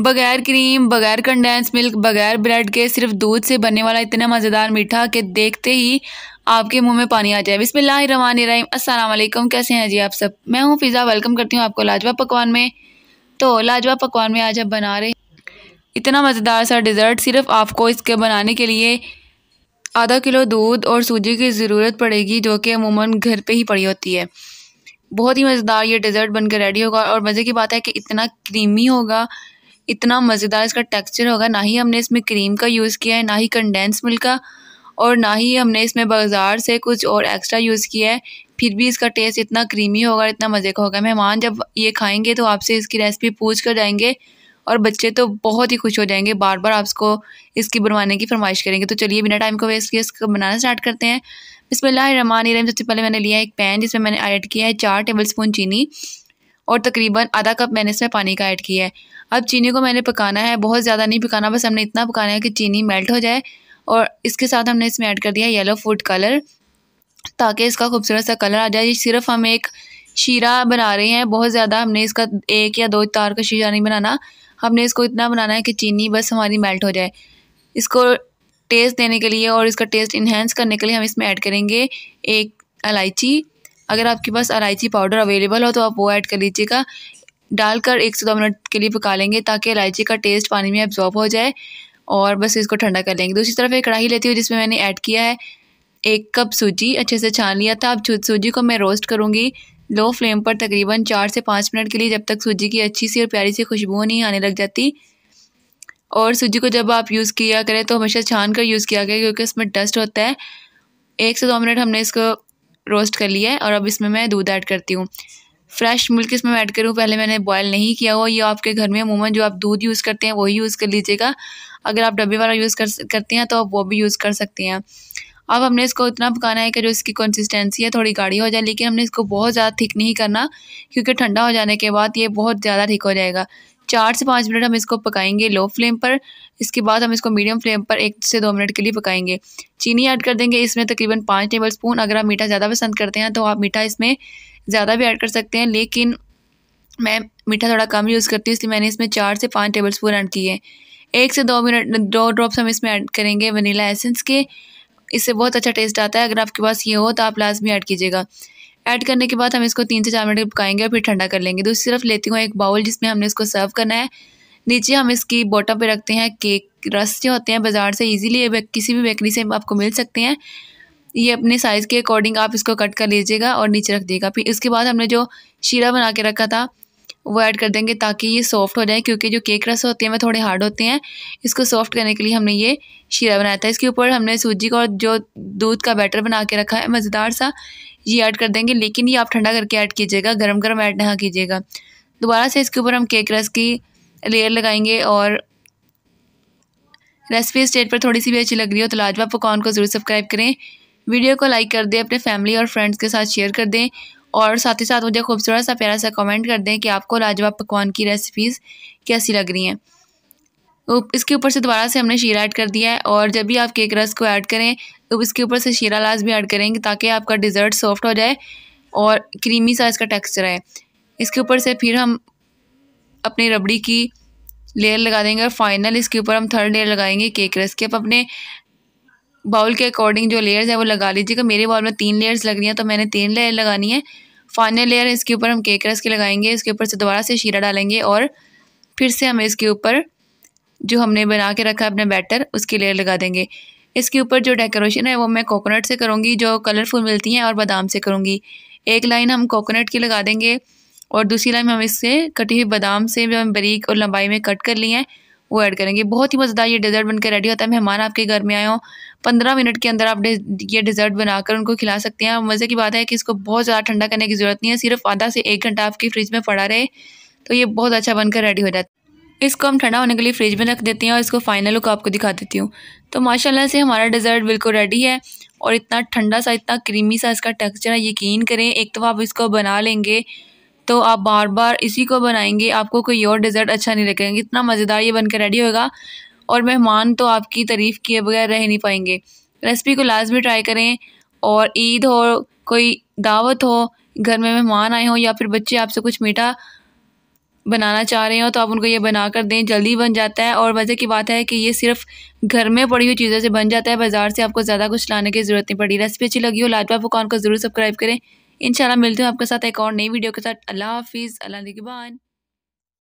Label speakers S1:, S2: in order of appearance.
S1: बगैर क्रीम बगैर condense milk बगैर ब्रेड के सिर्फ दूध से बनने वाला इतना मज़ेदार मीठा कि देखते ही आपके मुंह में पानी आ जाए बिसमीम कैसे हैं जी आप सब मैं हूँ फिज़ा वेलकम करती हूँ आपको लाजवा पकवान में तो लाजवा पकवान में आज आप बना रहे इतना मज़ेदार सा डिज़र्ट सिर्फ आपको इसके बनाने के लिए आधा किलो दूध और सूजी की ज़रूरत पड़ेगी जो कि अमूमन घर पर ही पड़ी होती है बहुत ही मज़ेदार ये डिज़र्ट बनकर रेडी होगा और मज़े की बात है कि इतना क्रीमी होगा इतना मज़ेदार इसका टेक्सचर होगा ना ही हमने इसमें क्रीम का यूज़ किया है ना ही कंडेंस मिल्क का और ना ही हमने इसमें बाज़ार से कुछ और एक्स्ट्रा यूज़ किया है फिर भी इसका टेस्ट इतना क्रीमी होगा इतना मज़े का होगा मेहमान जब ये खाएंगे तो आपसे इसकी रेसिपी पूछ कर जाएंगे और बच्चे तो बहुत ही खुश हो जाएंगे बार बार आपको इसकी बनवाने की फरमाइश करेंगे तो चलिए बिना टाइम को वेस्ट किए इसको बनाना स्टार्ट करते हैं बिसमान रहीम सबसे पहले मैंने लिया एक पैन जिसमें मैंने ऐड किया है चार टेबल स्पून चीनी और तकरीबन आधा कप मैंने इसमें पानी का ऐड किया है अब चीनी को मैंने पकाना है बहुत ज़्यादा नहीं पकाना बस हमने इतना पकाना है कि चीनी मेल्ट हो जाए और इसके साथ हमने इसमें ऐड कर दिया येलो फूड कलर ताकि इसका खूबसूरत सा कलर आ जाए सिर्फ हम एक शीरा बना रहे हैं बहुत ज़्यादा हमने इसका एक या दो तार का शीरा नहीं बनाना हमने इसको इतना बनाना है कि चीनी बस हमारी मेल्ट हो जाए इसको टेस्ट देने के लिए और इसका टेस्ट इन्हेंस करने के लिए हम इसमें ऐड करेंगे एक इलायची अगर आपके पास इलायची पाउडर अवेलेबल हो तो आप वो ऐड कर लीजिएगा डालकर एक से दो मिनट के लिए पका लेंगे ताकि इलायची का टेस्ट पानी में एब्जॉर्ब हो जाए और बस इसको ठंडा कर लेंगे दूसरी तरफ एक कढ़ाई लेती हूँ जिसमें मैंने ऐड किया है एक कप सूजी अच्छे से छान लिया था अब सूजी को मैं रोस्ट करूँगी लो फ्लेम पर तकरीबन चार से पाँच मिनट के लिए जब तक सूजी की अच्छी सी और प्यारी सी खुशबू नहीं आने लग जाती और सूजी को जब आप यूज़ किया करें तो हमेशा छान कर यूज़ किया करें क्योंकि उसमें डस्ट होता है एक से दो मिनट हमने इसको रोस्ट कर लिया है और अब इसमें मैं दूध ऐड करती हूँ फ्रेश मिल्क इसमें ऐड करूँ पहले मैंने बॉयल नहीं किया हुआ ये आपके घर में अमूमन जो आप दूध यूज़ करते हैं वही यूज़ कर लीजिएगा अगर आप डब्बे वाला यूज़ कर करते हैं तो आप वो भी यूज़ कर सकते हैं अब हमने इसको इतना पकाना है कि जो इसकी कंसिस्टेंसी है थोड़ी गाढ़ी हो जाए लेकिन हमने इसको बहुत ज़्यादा थिक नहीं करना क्योंकि ठंडा हो जाने के बाद ये बहुत ज़्यादा ठीक हो जाएगा चार से पाँच मिनट हम इसको पकाएंगे लो फ्लेम पर इसके बाद हम इसको मीडियम फ्लेम पर एक से दो मिनट के लिए पकाएंगे चीनी ऐड कर देंगे इसमें तकरीबन पाँच टेबल स्पून अगर आप मीठा ज़्यादा पसंद करते हैं तो आप मीठा इसमें ज़्यादा भी ऐड कर सकते हैं लेकिन मैं मीठा थोड़ा कम यूज़ करती हूँ इसलिए मैंने इसमें चार से पाँच टेबल स्पून ऐड किए एक से दो मिनट दो ड्रॉप्स हम इसमें ऐड करेंगे वनीला एसेंस के इससे बहुत अच्छा टेस्ट आता है अगर आपके पास ये हो तो आप लाजमी ऐड कीजिएगा ऐड करने के बाद हम इसको तीन से चार मिनट पकाएंगे और फिर ठंडा कर लेंगे दूसरी तो तरफ लेती हूँ एक बाउल जिसमें हमने इसको सर्व करना है नीचे हम इसकी बॉटम पे रखते हैं केक रस जो होते हैं बाज़ार से इजीली किसी भी बेकरी से आपको मिल सकते हैं ये अपने साइज़ के अकॉर्डिंग आप इसको कट कर लीजिएगा और नीचे रख दिएगा फिर इसके बाद हमने जो शीरा बना के रखा था वो ऐड कर देंगे ताकि ये सॉफ्ट हो जाए क्योंकि जो केक रस होते हैं वह थोड़े हार्ड होते हैं इसको सॉफ्ट करने के लिए हमने ये शीरा बनाया था इसके ऊपर हमने सूजी का और जो दूध का बैटर बना के रखा है मज़ेदार सा ये ऐड कर देंगे लेकिन ये आप ठंडा करके ऐड कीजिएगा गर्म गर्म ऐड ना कीजिएगा दोबारा से इसके ऊपर हम केक रस की लेयर लगाएंगे और रेसिपी स्टेट पर थोड़ी सी भी अच्छी लग रही हो तो लाजवाब पकवान को ज़रूर सब्सक्राइब करें वीडियो को लाइक कर दें अपने फैमिली और फ्रेंड्स के साथ शेयर कर दें और साथ ही साथ मुझे खूबसूरत सा प्यारा सा कमेंट कर दें कि आपको लाजवाब पकवान की रेसिपीज़ कैसी लग रही हैं इसके ऊपर से दोबारा से हमने शीरा ऐड कर दिया है और जब भी आप केक रस को ऐड करें तो इसके ऊपर से शीरा लाज भी ऐड करेंगे ताकि आपका डिज़र्ट सॉफ्ट हो जाए और क्रीमी सा इसका टेक्सचर आए इसके ऊपर से फिर हम अपनी रबड़ी की लेयर लगा देंगे और फाइनल इसके ऊपर हम थर्ड लेयर लगाएंगे केक रस के अब अपने बाउल के अकॉर्डिंग जो लेयर्स है वो लगा लीजिएगा मेरे बाउल में तीन लेयर्स लग रही हैं तो मैंने तीन लेयर लगानी है फाइनल लेयर इसके ऊपर हम केक रस के लगाएंगे इसके ऊपर से दोबारा से शीरा डालेंगे और फिर से हम इसके ऊपर जो हमने बना के रखा है अपने बैटर उसकी लेयर लगा देंगे इसके ऊपर जो डेकोरेशन है वो मैं कोकोनट से करूँगी जो कलरफुल मिलती हैं और बादाम से करूँगी एक लाइन हम कोकोनट की लगा देंगे और दूसरी लाइन हम इससे कटी हुई बादाम से जो हम बारीक और लंबाई में कट कर ली हैं वो ऐड करेंगे बहुत ही मज़ेदार ये डिज़र्ट बनकर रेडी होता है मेहमान आपके घर में आए हो पंद्रह मिनट के अंदर आप ये डिजर्ट बनाकर उनको खिला सकते हैं मज़े की बात है कि इसको बहुत ज़्यादा ठंडा करने की ज़रूरत नहीं है सिर्फ आधा से एक घंटा आपकी फ्रिज में पड़ा रहे तो ये बहुत अच्छा बनकर रेडी हो जाता है इसको हम ठंडा होने के लिए फ्रिज में रख देते हैं और इसको फाइनल लुक आपको दिखा देती हूँ तो माशाल्लाह से हमारा डिजर्ट बिल्कुल रेडी है और इतना ठंडा सा इतना क्रीमी सा इसका टेक्सचर है यकीन करें एक तो आप इसको बना लेंगे तो आप बार बार इसी को बनाएंगे आपको कोई और डिज़र्ट अच्छा नहीं लगेगा इतना मज़ेदार ये बन के रेडी होगा और मेहमान तो आपकी तारीफ़ किए बगैर रह नहीं पाएंगे रेसिपी को लाजमी ट्राई करें और ईद हो कोई दावत हो घर में मेहमान आए हों या फिर बच्चे आपसे कुछ मीठा बनाना चाह रहे हो तो आप उनको ये बना कर दें जल्दी बन जाता है और मज़े की बात है कि ये सिर्फ घर में पड़ी हुई चीज़ों से बन जाता है बाज़ार से आपको ज़्यादा कुछ लाने की ज़रूरत नहीं पड़ी रेसिपी अच्छी लगी हो लाजवाब पकवान को ज़रूर सब्सक्राइब करें इंशाल्लाह मिलती हूँ आपके साथ एक और नई वीडियो के साथ अल्लाह हाफिज़ अल्लाह नगबान